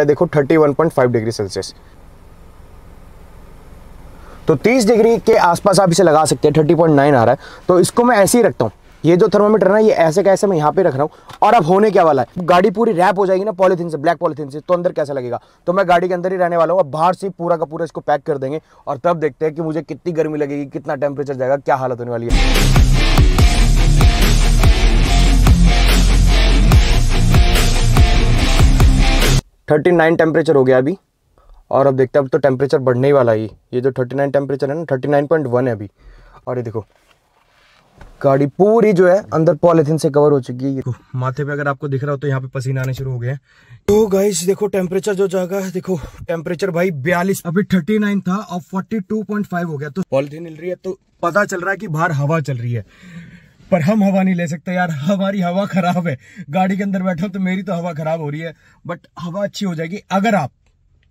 देखो 31.5 degree Celsius तो 30 degree के आसपास आप इसे लगा सकते हैं 30.9 आ रहा है तो इसको मैं ऐसे ही रखता हूँ ये जो थर्मोमीटर है ना ये ऐसे कैसे मैं यहाँ पे रख रहा हूँ और अब होने क्या वाला है गाड़ी पूरी रैप हो जाएगी ना पॉलीथीन से ब्लैक पॉलीथीन से तो अंदर कैसा लगेगा तो मैं गाड़ी के अंदर ही रहने वाला हूँ अब बाहर से पूरा का पूरा इसको पैक कर देंगे और तब देखते हैं कि मुझे कितनी गर्मी लगेगी कितना टेम्परेचर जाएगा क्या हालत होने वाली है थर्टी नाइन टेम्परेचर हो गया अभी और अब देखते हैं अब तो टेम्परेचर बढ़ने ही वाला है ये जो थर्टी नाइन टेम्परेचर है ना थर्टी नाइन पॉइंट वन है अभी और ये देखो गाड़ी पूरी जो है अंदर पॉलिथिन से कवर हो चुकी है माथे पे अगर आपको दिख रहा हो तो यहाँ पे पसीना आने शुरू हो गए तो गाइस देखो टेम्परेचर जो जगह देखो टेम्परेचर भाई बयालीस अभी थर्टी नाइन था और फोर्टी टू पॉइंट फाइव हो गया तो पॉलिथिन मिल रही है तो पता चल रहा है कि बाहर हवा चल रही है पर हम हवा नहीं ले सकते यार हमारी हवा खराब है गाड़ी के अंदर बैठा तो मेरी तो हवा खराब हो रही है बट हवा अच्छी हो जाएगी अगर आप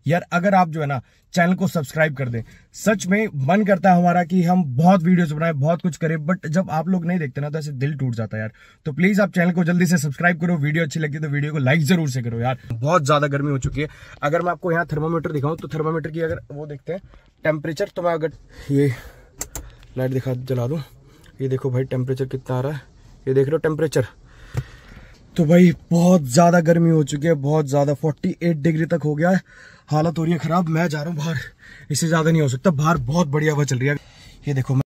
यार अगर आप जो है ना चैनल को सब्सक्राइब कर दें सच में मन करता है हमारा कि हम बहुत वीडियोस बनाए बहुत कुछ करें बट जब आप लोग नहीं देखते ना तो ऐसे दिल टूट जाता है यार तो प्लीज आप चैनल को जल्दी से सब्सक्राइब करो वीडियो अच्छी लगी तो वीडियो को लाइक जरूर से करो यार बहुत ज्यादा गर्मी हो चुकी है अगर मैं आपको यहाँ थर्मोमीटर दिखाऊँ तो थर्मोमीटर की अगर वो देखते हैं टेम्परेचर तो मैं अगर ये लाइट दिखा जला दूँ ये देखो भाई टेम्परेचर कितना आ रहा है ये देख रहे हो टेम्परेचर तो भाई बहुत ज़्यादा गर्मी हो चुकी है बहुत ज़्यादा 48 डिग्री तक हो गया है हालत हो रही है ख़राब मैं जा रहा हूँ बाहर इससे ज़्यादा नहीं हो सकता बाहर बहुत बढ़िया हवा चल रही है ये देखो